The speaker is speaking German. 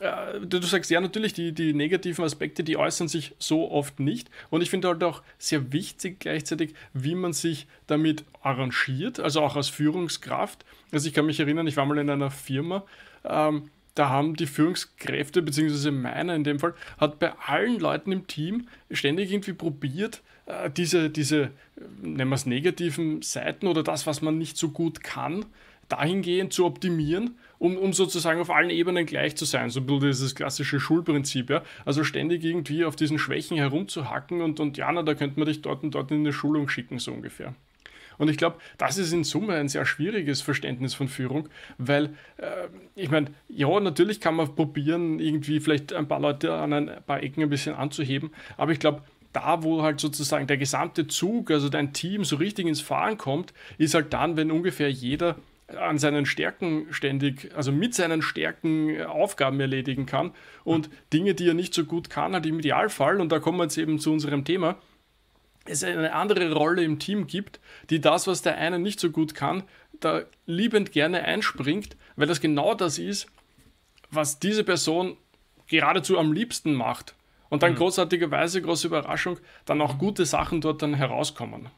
Äh, du, du sagst ja natürlich, die, die negativen Aspekte, die äußern sich so oft nicht. Und ich finde halt auch sehr wichtig gleichzeitig, wie man sich damit arrangiert, also auch als Führungskraft. Also ich kann mich erinnern, ich war mal in einer Firma, ähm, da haben die Führungskräfte, beziehungsweise meiner in dem Fall, hat bei allen Leuten im Team ständig irgendwie probiert, äh, diese, diese, äh, nennen wir es negativen Seiten oder das, was man nicht so gut kann, dahingehend zu optimieren, um, um sozusagen auf allen Ebenen gleich zu sein. So ein bisschen dieses klassische Schulprinzip, ja. Also ständig irgendwie auf diesen Schwächen herumzuhacken und, und ja, na, da könnte man dich dort und dort in eine Schulung schicken, so ungefähr. Und ich glaube, das ist in Summe ein sehr schwieriges Verständnis von Führung, weil äh, ich meine, ja, natürlich kann man probieren, irgendwie vielleicht ein paar Leute an ein paar Ecken ein bisschen anzuheben, aber ich glaube, da, wo halt sozusagen der gesamte Zug, also dein Team so richtig ins Fahren kommt, ist halt dann, wenn ungefähr jeder an seinen Stärken ständig, also mit seinen Stärken äh, Aufgaben erledigen kann und Dinge, die er nicht so gut kann, halt im Idealfall, und da kommen wir jetzt eben zu unserem Thema, es eine andere Rolle im Team gibt, die das, was der eine nicht so gut kann, da liebend gerne einspringt, weil das genau das ist, was diese Person geradezu am liebsten macht. Und dann mhm. großartigerweise, große Überraschung, dann auch mhm. gute Sachen dort dann herauskommen.